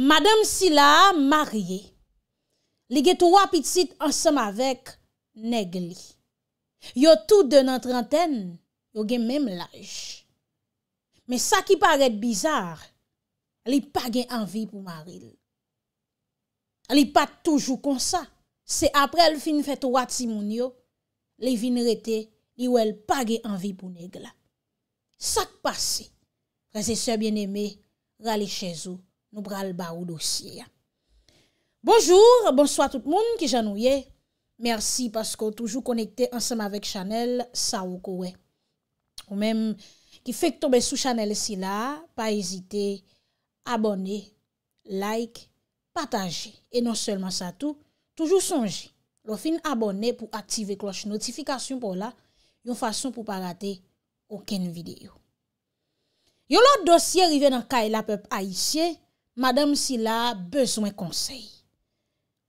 Madame Sylla, marye, li get ou apitit ansam avek neg li. Yo tout de nan trenten, yo gen menm laj. Me sa ki paret bizar, li pa gen anvi pou maril. Li pa toujou konsa, se aprel fin fet ou ati moun yo, li vin rete li ou el pa gen anvi pou neg la. Sak pase, reze se bien eme, rali chez ou. Nou pral ba ou dosye ya. Bonjour, bonsoit tout moun ki jan ou ye. Merci pasko toujou konekte ansenm avek chanel sa ou kowe. Ou menm ki fek tobe sou chanel si la, pa ezite abone, like, pataje. E non selman sa tou, toujou sonje. Lo fin abone pou aktive kloche notifikasyon pou la, yon fason pou pa rate oken videyo. Yo lot dosye rive nan kaje la pep a isye. madame si la beswen konsey.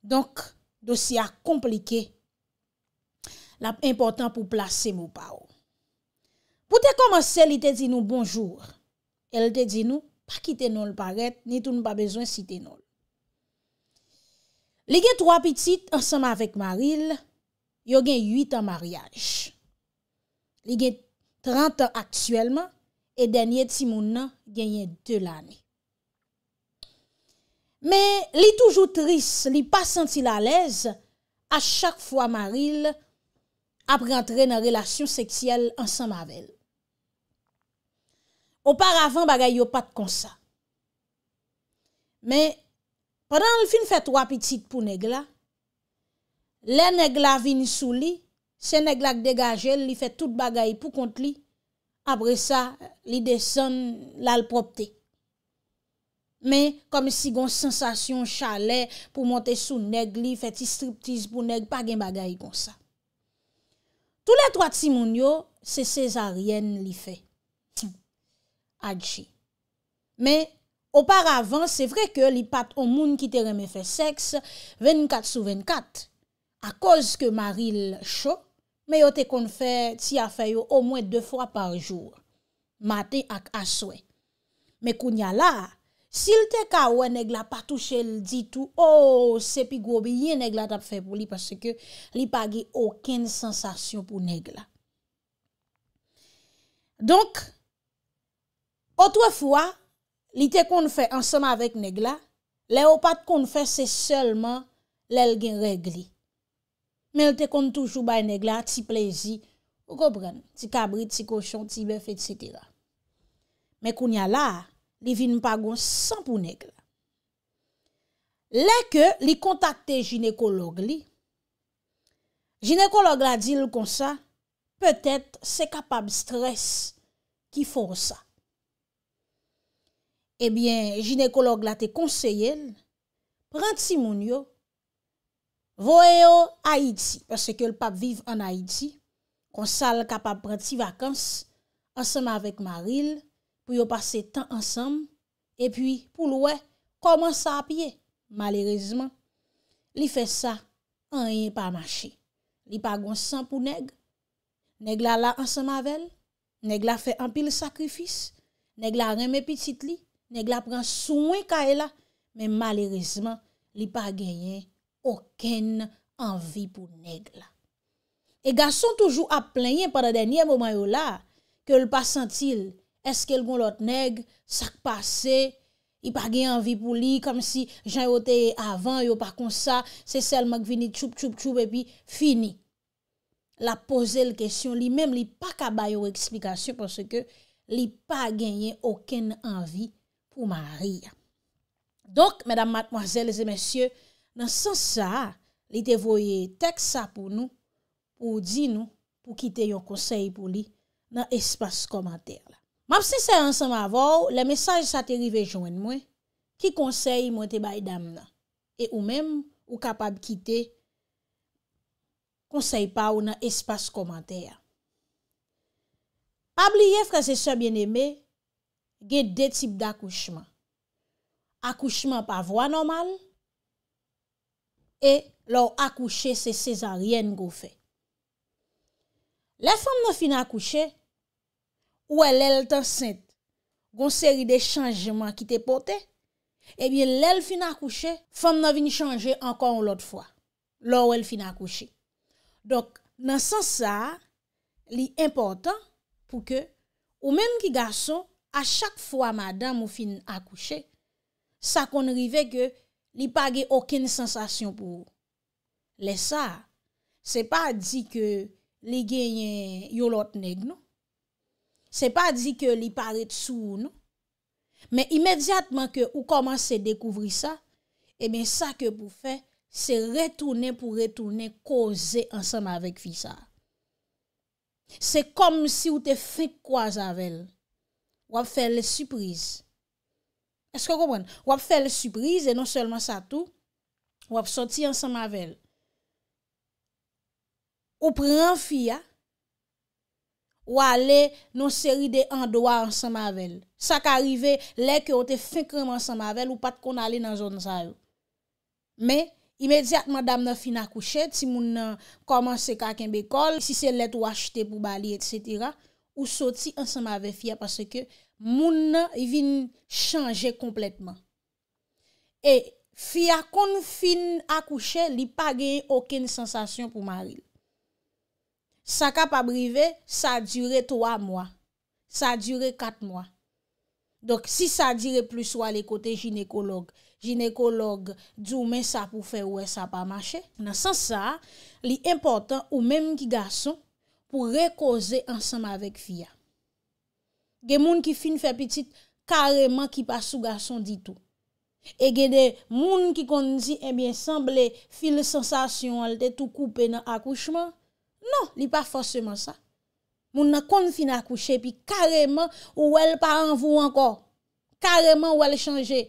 Donk, dosi a komplike, la important pou plase mou pa ou. Pou te komanse, li te di nou bonjou, el te di nou, pa ki te nou lparet, ni tou nou pa beswen si te nou. Li gen 3 pitit ansama avèk Maril, yo gen 8 an maryaj. Li gen 30 an aksyèlman, e denye ti moun nan gen yen 2 l'anè. Men li toujou tris, li pa senti la lez, a chak fwa Maril apre antre nan relasyon seksyel ansan mavel. Oparavan bagay yo pat kon sa. Men, padan li fin fè tro apitik pou negla, le negla vin sou li, se negla k degaje li fè tout bagay pou kont li, apre sa li desen lal prop tek. Men, kom si gon sensasyon chale pou monte sou neg li, feti striptiz pou neg, pa gen bagay kon sa. Tou la trot si moun yo, se se zarien li fe. Ti, adji. Men, opar avan, se vre ke li pat o moun ki te reme fe seks, 24 sou 24, a koz ke maril chok, men yo te kon fe ti a fe yo o mwen de fwa par jour. Mate ak aswe. Men, koun ya la, Si l te kawe negla pa touche l ditou, o, oh, sepi gwo biye negla tap fe pou li, pase ke li pa gey oken sensasyon pou negla. Donk, o tre fwa, li te konfe ansama vek negla, le opat konfe se selman l el gen regli. Me l te kon toujou baye negla, ti plezi, ti kabri, ti koshon, ti bef, etc. Me koun ya la, li vin mpagon san pou neg la. Lè ke li kontakte ginekolog li, ginekolog la dil kon sa, pwetet se kapab stres ki fon sa. Ebyen, ginekolog la te konseyel, pranti moun yo, voye yo Haiti, perse ke l pap viv an Haiti, kon sa l kapab pranti vakans, ansama avèk maril, pou yo pase tan ansam, epi pou lwe, koman sa apye, malerizman, li fe sa, an yon pa mache, li pa gwan san pou neg, neg la la ansam avel, neg la fe ampil sakrifis, neg la reme pitit li, neg la pran souwen ka ela, men malerizman, li pa genyen, oken anvi pou neg la. E gason toujou ap plenye para denye momanyo la, ke l pa sentil, eske l goun lot neg, sak pase, li pa genye anvi pou li, kom si jan yo te avan, yo pa kon sa, se sel mak vini tchoup tchoup tchoup epi, fini. La pose l kesyon, li menm li pa kaba yo eksplikasyon, pou se ke li pa genye oken anvi pou ma ria. Donk, medan matmoazel, leze mensyon, nan san sa, li te voye tek sa pou nou, pou di nou, pou kite yon konsey pou li, nan espas komater. Mapsi se ansan ma vò, le mesaj sa te rive joun mwen, ki konsey mwen te bay dam nan, e ou mèm ou kapab kite konsey pa ou nan espas komantè ya. Pabliye fra se sa bien eme, ge de tip da akouchman. Akouchman pa vwa nomal, e lò akouché se sezan ryen gò fe. Le fòm nan fin akouché, ouè lèl tan sent, goun seri de chanjman ki te pote, ebyen eh lèl fin akouche, fèm nan vini chanje ankon ou lòt fwa, lò wèl fin akouche. Dok, nan san sa, li important pou ke, ou men ki gason, a chak fwa madan mou fin akouche, sa kon rive ke, li page okèn sensasyon pou lè sa, se pa di ke li genyen yolot neg nou, se pa di ke li pare tsu ou nou, men imediatman ke ou koman se dekouvri sa, e men sa ke pou fe, se retounen pou retounen, koze ansanm avèk fi sa. Se kom si ou te fe kwa zavell, wap fe le sürpriz. Eske kompwen? Wap fe le sürpriz, e non selman sa tou, wap soti ansanm avèl. Ou pre an fi ya, Ou a le nan seri de andwa ansan mavel. Sa ka arrive le ke ote finkreman ansan mavel ou pat kon ale nan zon zayou. Me, imediatman dam nan fin akouche, ti moun nan komanse kaken bekol, si se let ou achete pou bali, etc. Ou soti ansan mavel fya, pase ke moun nan i vin chanje kompletman. E fya kon fin akouche, li pa geye oken sensasyon pou mavel. Sa ka pa brive, sa dure 3 mwa. Sa dure 4 mwa. Dok si sa dire plus wale kote ginekolog, ginekolog djou men sa pou fe wè sa pa mache, nan san sa, li importan ou men ki garson pou rekoze ansanm avèk fia. Gen moun ki fin fè piti, kareman ki pas sou garson ditou. E gen de moun ki konzi, e mwen semble fin le sensasyon al te tou koupe nan akouchman, Non, li pa forceman sa. Moun nan kon fin akouche, pi kareman ou wèl pa anvou ankor. Kareman wèl chanje.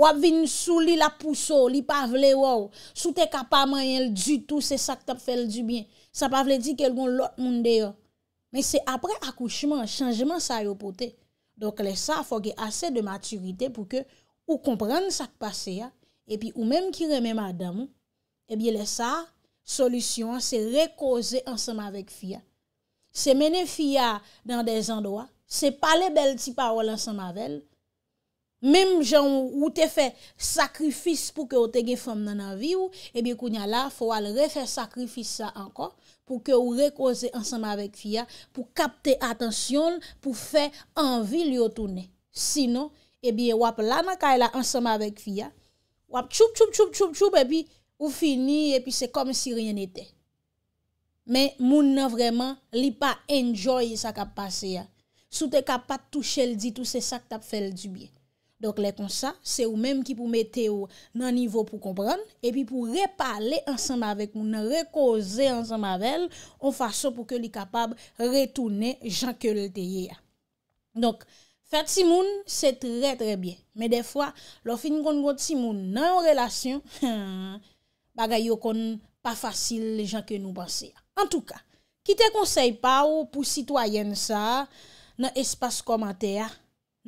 Wap vin sou li la pousso, li pa vle wò. Sou te kapaman yel du tout, se sak tap fèl du bin. Sa pa vle di kel goun lot moun deyo. Men se apre akouchman, chanjeman sa yopote. Donk le sa fò gè asè de maturite pou ke ou kompran sak pase ya, epi ou menm ki remè madam, epi eh le sa, solisyon se rekoze ansama vek fya. Se mene fya dan de zan doa, se pale bel ti parol ansama vel. Mem jan ou te fe sakrifis pou ke ou te gen fom nan anvi ou, ebi kounya la, fo wale refe sakrifis sa ankon pou ke ou rekoze ansama vek fya pou kapte atensyon pou fe anvi li otoune. Sinon, ebi wap lana kaya la ansama vek fya, wap tchoup tchoup tchoup tchoup tchoup ebi pou fini, epi se kom si rien ete. Men, moun nan vreman, li pa enjoy sa kap pase ya. Sou te kap pat touche l di, tou se sak tap fel du bi. Donk le kon sa, se ou menm ki pou mette ou nan nivou pou kompran, epi pou repale ansanm avek moun, nan rekoze ansanm avek, ou fason pou ke li kapab retoune, janke le te ye ya. Donk, fet si moun, se tre tre bien. Men defwa, lo fin kon gout si moun nan yon relasyon, he he hmm, he, Bagay yo kon pa fasil le jan ke nou bwase. En touka, ki te konsey pa ou pou sitwayen sa, nan espas komante a,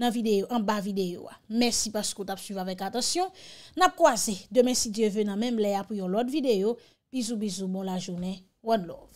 nan video, an ba video a. Mersi paskou tap suyve avèk atasyon. Nap kwa zè, demè si die vè nan mèm le a pou yon lot video. Bizou, bizou, bon la jounè, one love.